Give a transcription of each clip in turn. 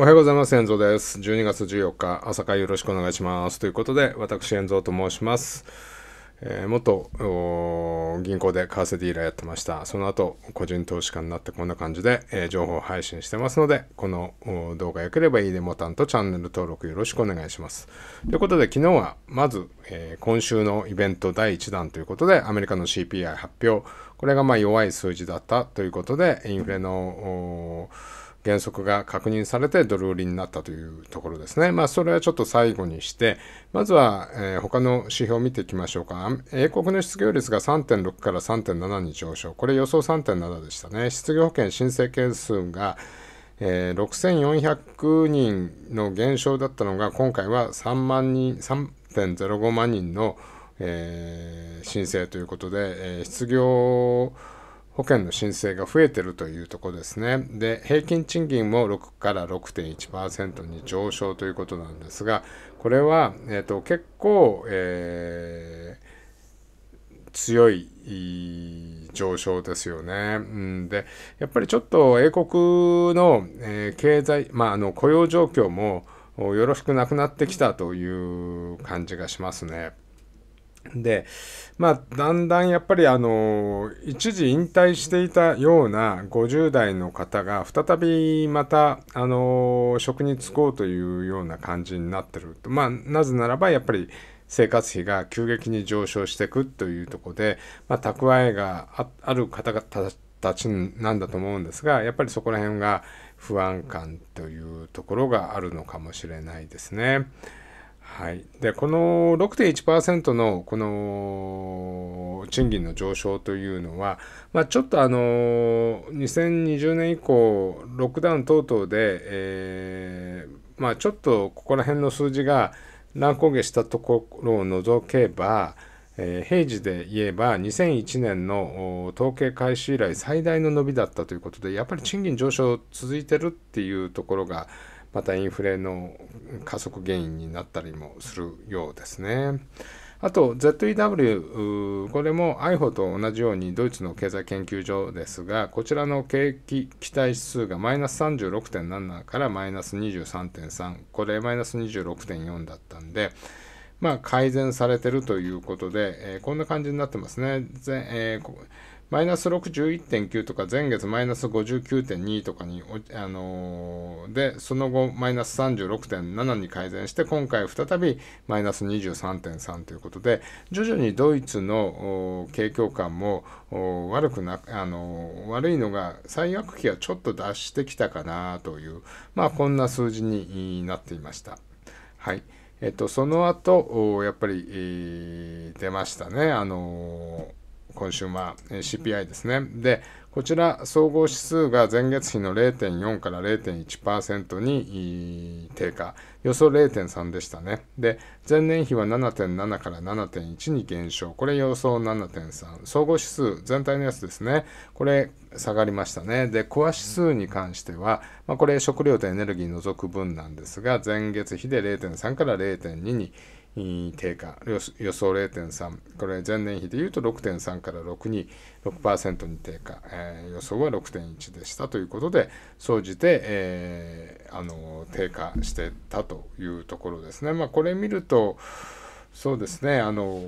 おはようございます。炎蔵です。12月14日、朝会よろしくお願いします。ということで、私、炎蔵と申します。えー、元銀行で為替ディーラーやってました。その後、個人投資家になってこんな感じで、えー、情報配信してますので、この動画良ければいいねボタンとチャンネル登録よろしくお願いします。ということで、昨日はまず、えー、今週のイベント第1弾ということで、アメリカの CPI 発表、これがまあ弱い数字だったということで、インフレの、減速が確認されてドル売りになったというところですね。まあ、それはちょっと最後にして、まずは、えー、他の指標を見ていきましょうか。英国の失業率が3.6から3.7に上昇。これ予想3.7でしたね。失業保険申請件数が、えー、6400人の減少だったのが、今回は3万人、3.05万人の、えー、申請ということで、えー、失業保険の申請が増えてるというとこですね。で、平均賃金も6から6.1%に上昇ということなんですが、これは、えーと、と結構、えー、強い上昇ですよね。うん、で、やっぱりちょっと英国の、えー、経済、まあ、あの雇用状況もよろしくなくなってきたという感じがしますね。でまあだんだんやっぱりあの一時引退していたような50代の方が再びまたあの職に就こうというような感じになってるまあなぜならばやっぱり生活費が急激に上昇していくというとこで、まあ、蓄えがある方々たちなんだと思うんですがやっぱりそこら辺が不安感というところがあるのかもしれないですね。はい、でこの6.1%のこの賃金の上昇というのは、まあ、ちょっとあの2020年以降ロックダウン等々で、えー、まあ、ちょっとここら辺の数字が乱高下したところを除けば、えー、平時で言えば2001年の統計開始以来最大の伸びだったということでやっぱり賃金上昇続いてるっていうところが、またインフレの加速原因になったりもするようですね。あと ZEW、これも IFO と同じようにドイツの経済研究所ですが、こちらの景気期待指数がマイナス36.7からマイナス23.3、これマイナス26.4だったんで、まあ、改善されてるということで、えー、こんな感じになってますね。えーマイナス6 1 9とか前月マイナス59.2とかに、あのー、で、その後マイナス36.7に改善して、今回再びマイナス23.3ということで、徐々にドイツの景況感も悪くな、あのー、悪いのが最悪期はちょっと脱してきたかなという、まあこんな数字になっていました。はい。えっと、その後、やっぱり、えー、出ましたね。あのーコンシューマー、CPI ですね。で、こちら、総合指数が前月比の0.4から0.1%に低下、予想0.3でしたね。で、前年比は7.7から7.1に減少、これ予想7.3、総合指数、全体のやつですね、これ下がりましたね。で、コア指数に関しては、まあ、これ食料とエネルギー除く分なんですが、前月比で0.3から0.2に低下予想0.3これ前年比でいうと6.3から626%に低下、えー、予想は6.1でしたということで総じて、えー、あの低下してたというところですね。まあ、これ見るとそうですねあの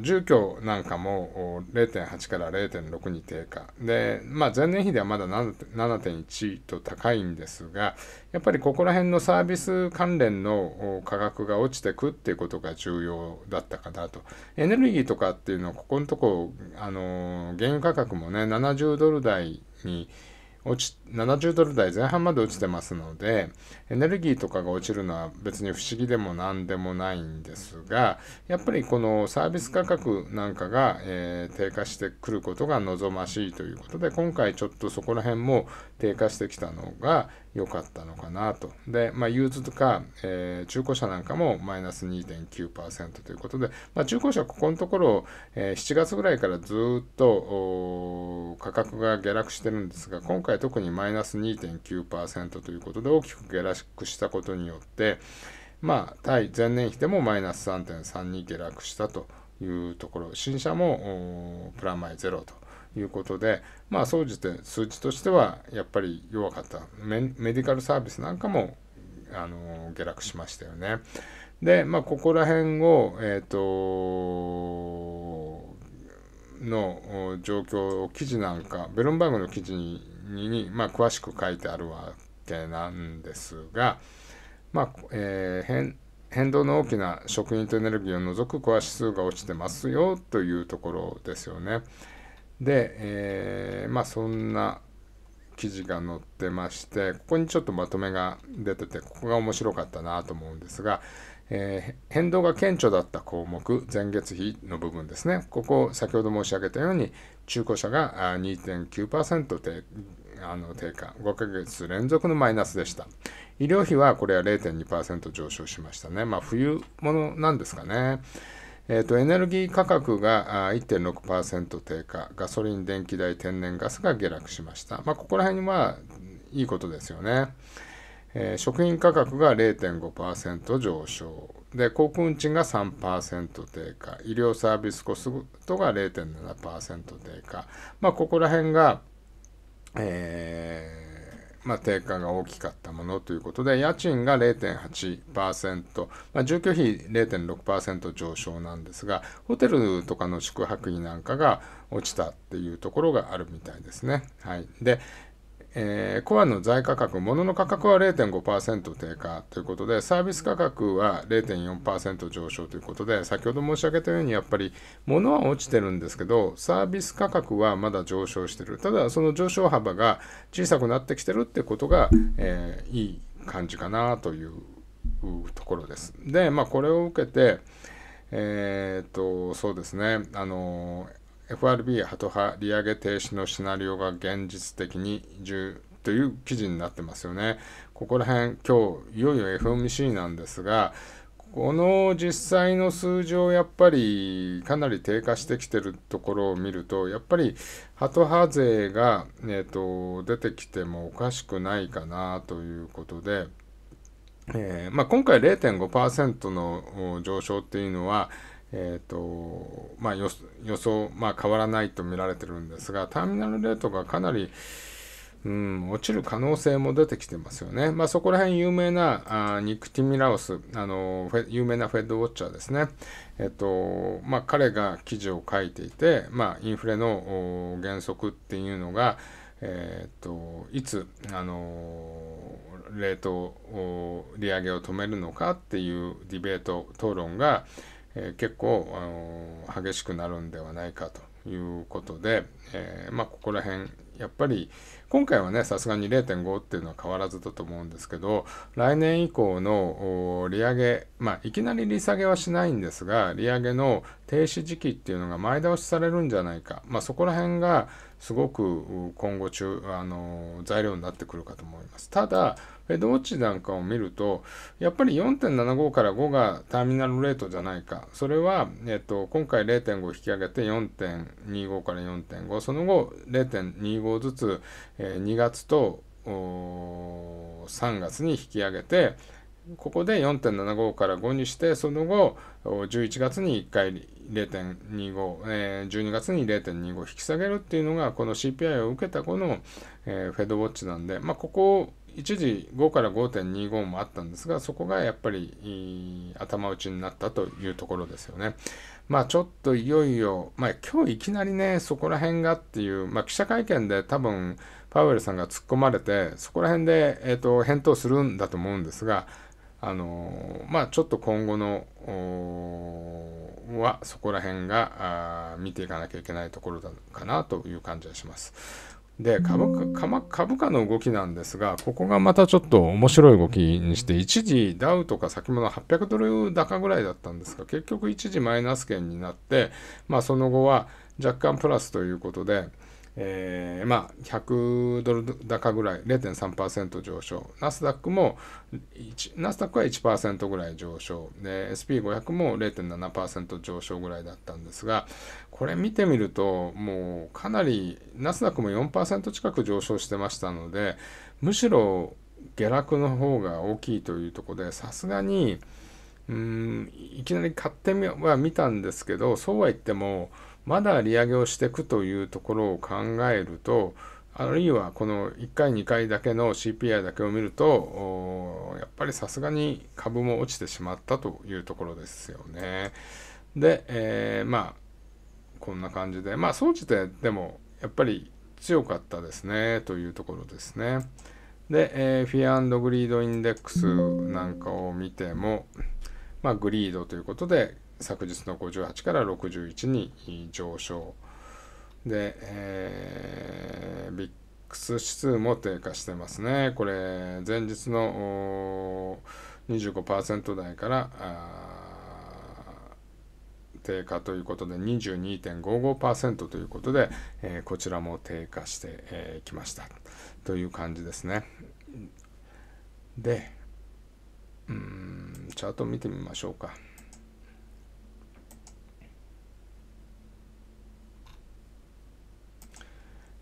住居なんかも0.8から0.6に低下で、まあ、前年比ではまだ7.1と高いんですがやっぱりここら辺のサービス関連の価格が落ちてくっていうことが重要だったかなとエネルギーとかっていうのはここのとこあの原油価格もね70ドル台に、落ち、70ドル台前半まで落ちてますので、エネルギーとかが落ちるのは別に不思議でも何でもないんですが、やっぱりこのサービス価格なんかが、えー、低下してくることが望ましいということで、今回ちょっとそこら辺も低下してきたのが良かったのかなと。で、まあ、ユーズとか、えー、中古車なんかもマイナス2.9%ということで、まあ、中古車ここのところ、えー、7月ぐらいからずっと価格が下落してるんですが、今回特にマイナス2.9%ということで大きく下落したことによって、まあ、対前年比でもマイナス3.3に下落したというところ、新車もプラマイゼロということで、まあ、総じて数値としてはやっぱり弱かったメディカルサービスなんかもあの下落しましたよね。で、まあ、ここら辺を、えっ、ー、との状況を記事なんかベルンバーグの記事にに、まあ、詳しく書いてあるわけなんですが、まあえー、変動の大きな食品とエネルギーを除くコア指数が落ちてますよというところですよね。で、えー、まあそんな記事が載ってまして、ここにちょっとまとめが出てて、ここが面白かったなと思うんですが、えー、変動が顕著だった項目、前月比の部分ですね。ここ、先ほど申し上げたように、中古車が2.9%低あの低下、5ヶ月連続のマイナスでした。医療費はこれは0.2%上昇しましたね。まあ、冬物なんですかね。えーと、エネルギー価格が1.6%低下、ガソリン、電気代、天然ガスが下落しました。まあ、ここら辺はいいことですよね。えー、食品価格が0.5%上昇で航空運賃が3%低下医療サービスコストが0.7%低下、まあ、ここら辺が、えーまあ、低下が大きかったものということで、家賃が0.8%、まあ、住居費0.6%上昇なんですが、ホテルとかの宿泊費なんかが落ちたっていうところがあるみたいですね。はい、で、えー、コアの在価格、物の価格は0.5%低下ということで、サービス価格は0.4%上昇ということで、先ほど申し上げたように、やっぱり物は落ちてるんですけど、サービス価格はまだ上昇してる。ただ、その上昇幅が小さくなってきてるってことが、えー、いい感じかなというところです。で、まあ、これを受けて、えー、っと、そうですね、あのー FRB ハト派利上げ停止のシナリオが現実的に重という記事になってますよね。ここら辺、今日、いよいよ FOMC なんですが、この実際の数字をやっぱりかなり低下してきてるところを見ると、やっぱりハト派勢が、えーと、と出てきてもおかしくないかなということで、えー、まあ、今回0.5%の上昇っていうのは、えーとまあ、予想、まあ、変わらないと見られてるんですが、ターミナルレートがかなり、うん、落ちる可能性も出てきてますよね。まあ、そこら辺有名なあニック・ティミラオス、あの有名なフェッドウォッチャーですね。えっとまあ、彼が記事を書いていて、まあ、インフレの原則っていうのが、えー、っといつ、あのレートを利上げを止めるのかっていうディベート討論が、え結構、あの激しくなるんではないかということで、えまあ、ここら辺やっぱり今回はねさすがに0.5っていうのは変わらずだと思うんですけど来年以降の利上げまあいきなり利下げはしないんですが利上げの停止時期っていうのが前倒しされるんじゃないかまあそこら辺がすごく今後中あの材料になってくるかと思います。ただフェドウォッチなんかを見ると、やっぱり4.75から5がターミナルレートじゃないか。それは、えっと、今回0.5引き上げて4.25から4.5、その後0.25ずつ、えー、2月と3月に引き上げて、ここで4.75から5にして、その後、11月に1回0.25、えー、12月に0.25引き下げるっていうのが、この CPI を受けた後の、えー、フェドウォッチなんで、まあ、ここ一時5から5.25もあったんですが、そこがやっぱり頭打ちになったというところですよね。まあちょっといよいよ、まあ今日いきなりね、そこら辺がっていう、まあ記者会見で多分パウエルさんが突っ込まれて、そこら辺で、えーと、返答するんだと思うんですが、あのー、まあちょっと今後のはそこら辺が見ていかなきゃいけないところだかなという感じがします。で株価株価の動きなんですが、ここがまたちょっと面白い動きにして、一時ダウとか先物800ドル高ぐらいだったんですが、結局一時マイナス圏になって、まあ、その後は若干プラスということで、えー、まあ、100ドル高ぐらい、0.3%上昇。ナスダックも、ナスダックは1%ぐらい上昇。で、SP500 も0.7%上昇ぐらいだったんですが、これ見てみると、もうかなり、ナスダックも4%近く上昇してましたので、むしろ下落の方が大きいというところで、さすがに、うん、いきなり買っては見たんですけど、そうは言っても、まだ利上げをしていくというところを考えると、あるいはこの1回、2回だけの CPI だけを見ると、やっぱりさすがに株も落ちてしまったというところですよね。で、えー、まあ、こんな感じで、まあ、総じてでも、やっぱり強かったですね、というところですね。で、えー、フィアグリードインデックスなんかを見ても、まあ、グリードということで、昨日の58から61に上昇で、えー、ビックス指数も低下してますねこれ前日の25%台から低下ということで22.55%ということで、えー、こちらも低下してき、えー、ましたという感じですね。で、うん、チャート見てみましょうか。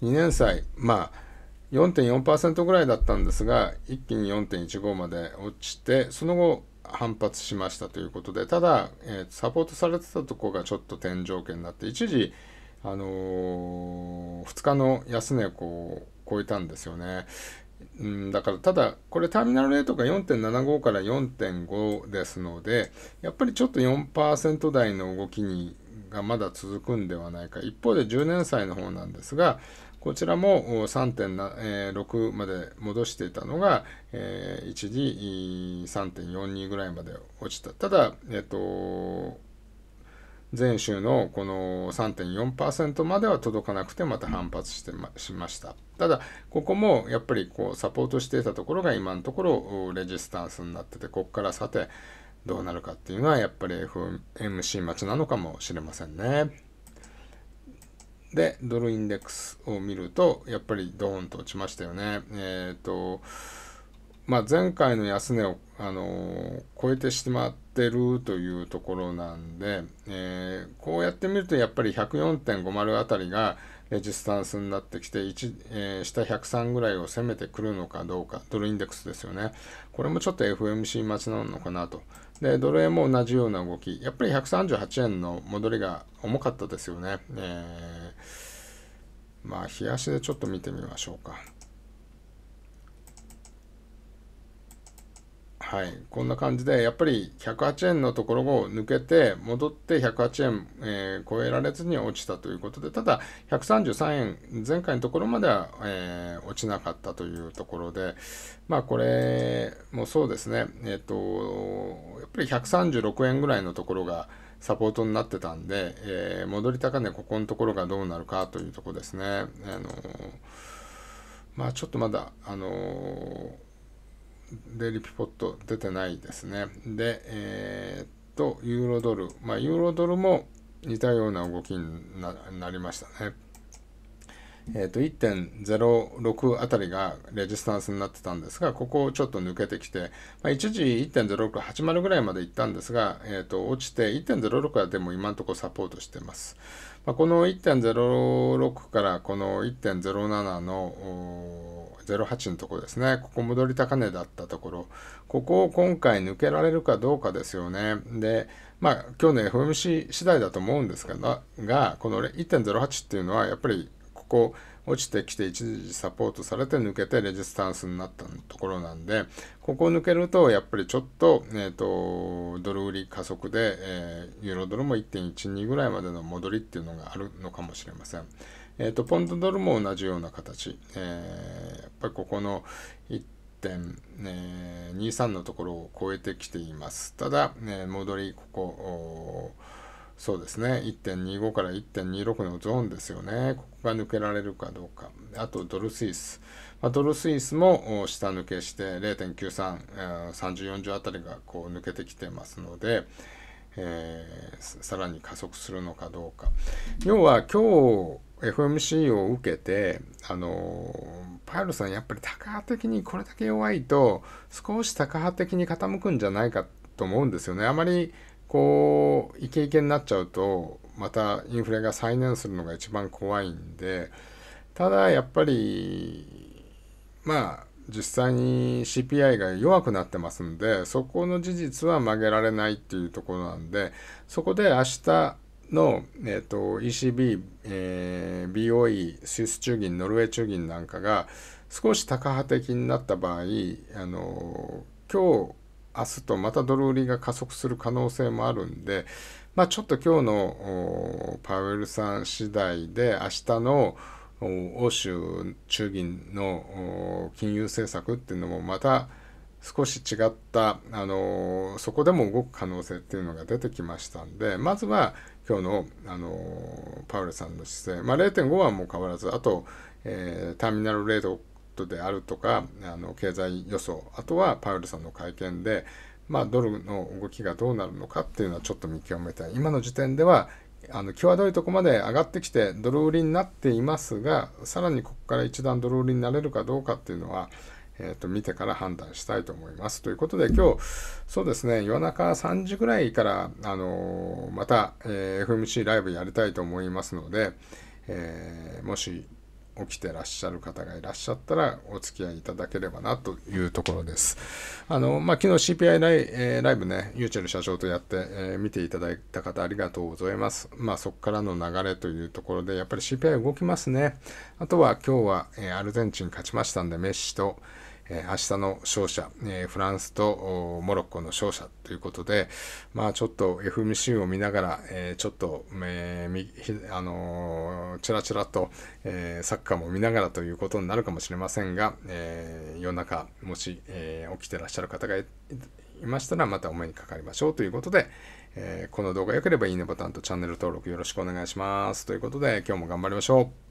2年債、まあ、4.4%ぐらいだったんですが、一気に4.15まで落ちて、その後、反発しましたということで、ただ、えー、サポートされてたところがちょっと天井圏になって、一時、あのー、2日の安値をこう超えたんですよね。ん、だから、ただ、これターミナルレートが4.75から4.5ですので、やっぱりちょっと4%台の動きにがまだ続くんではないか。一方で10年債の方なんですが、こちらも3.6まで戻していたのが、一時3.42ぐらいまで落ちた。ただ、えっと、前週のこの3.4%までは届かなくてまた反発してましました。ただ、ここもやっぱりこうサポートしていたところが今のところレジスタンスになってて、ここからさてどうなるかっていうのはやっぱり FMC 待ちなのかもしれませんね。で、ドルインデックスを見ると、やっぱりドーンと落ちましたよね。えっ、ー、と、まあ、前回の安値を、あのー、超えてしまってるというところなんで、えー、こうやって見るとやっぱり104.50あたりがレジスタンスになってきてえー、下103ぐらいを攻めてくるのかどうかドルインデックスですよねこれもちょっと FMC 待ちなのかなとでドル円も同じような動きやっぱり138円の戻りが重かったですよね、えーまあ、冷やしでちょっと見てみましょうか。はい、こんな感じで、やっぱり108円のところを抜けて、戻って108円、えー、超えられずに落ちたということで、ただ、133円、前回のところまでは、えー、落ちなかったというところで、まあ、これもそうですね、えっ、ー、と、やっぱり136円ぐらいのところが、サポートになってたんで、えー、戻り高値、ここのところがどうなるかというとこですね。あのまあ、ちょっとまだ、あのデイリーピポット出てないですね。で、えー、っと、ユーロドル。まあ、ユーロドルも似たような動きになりましたね。えー、と1.06あたりがレジスタンスになってたんですが、ここをちょっと抜けてきて、まあ、一時1.0680ぐらいまで行ったんですが、えー、と落ちて1.06はでも今のところサポートしてます。まあ、この1.06からこの1.07の08のところですね、ここ戻り高値だったところ、ここを今回抜けられるかどうかですよね。で、まあ、今日の FMC 次第だと思うんですが、がこの1.08っていうのはやっぱりこう落ちてきて一時サポートされて抜けてレジスタンスになったところなんでここを抜けるとやっぱりちょっと,、えーと、ドル売り加速で、えー、ユーロドルも1.12ぐらいまでの戻りっていうのがあるのかもしれません。えーと、とポンドドルも同じような形、えー、やっぱりここの1.23のところを超えてきています。ただ、ね、戻り、ここそうですね、1.25から1.26のゾーンですよね。ここが抜けられるかどうか。あとドルスイス。まあ、ドルスイスも下抜けして0.93、30、40あたりがこう抜けてきてますので、えー、さらに加速するのかどうか。要は今日 FMC を受けて、あのパイロさんやっぱり高波的にこれだけ弱いと少し高波的に傾くんじゃないかと思うんですよね。あまりこうイケイケになっちゃうとまたインフレが再燃するのが一番怖いんでただやっぱりまあ実際に CPI が弱くなってますんでそこの事実は曲げられないっていうところなんでそこで明日の、えーと、ECB、えー、BOE スイス中銀ノルウェー中銀なんかが少し高波的になった場合あの今日明日とまたドル売りが加速する可能性もあるんで、まあ、ちょっと今日のパウエルさん次第で明日の欧州中銀の金融政策っていうのもまた少し違ったあのそこでも動く可能性っていうのが出てきましたんでまずは今日のあのパウエルさんの姿勢、まあ、0.5はもう変わらずあと、えー、ターミナルレートトであるとかあの経済予想あとはパウルさんの会見で、まあ、ドルの動きがどうなるのかっていうのはちょっと見極めたい今の時点ではあの際どいとこまで上がってきてドル売りになっていますがさらにここから一段ドル売りになれるかどうかっていうのはえと見てから判断したいと思います。ということで今日そうですね夜中3時ぐらいから、あのまた、えー、FMC ライブやりたいと思いますので、えもし起きてらっしゃる方がいらっしゃったらお付き合いいただければなというところです。あの、まあ、昨日 CPI ライ,、えー、ライブね、ユーチューブ社長とやって、えー、見ていただいた方ありがとうございます。まあ、そこからの流れというところで、やっぱり CPI 動きますね。あとは今日は、えー、アルゼンチン勝ちましたんで、メッシと、え明日の勝者、えフランスとモロッコの勝者ということで、まあ、ちょっと FMC を見ながら、えちょっと、えーあのちらちらと、えサッカーも見ながらということになるかもしれませんが、え夜中、もし、え起きてらっしゃる方がいましたら、またお目にかかりましょうということで、えこの動画良ければいいねボタンとチャンネル登録よろしくお願いします。ということで、今日も頑張りましょう。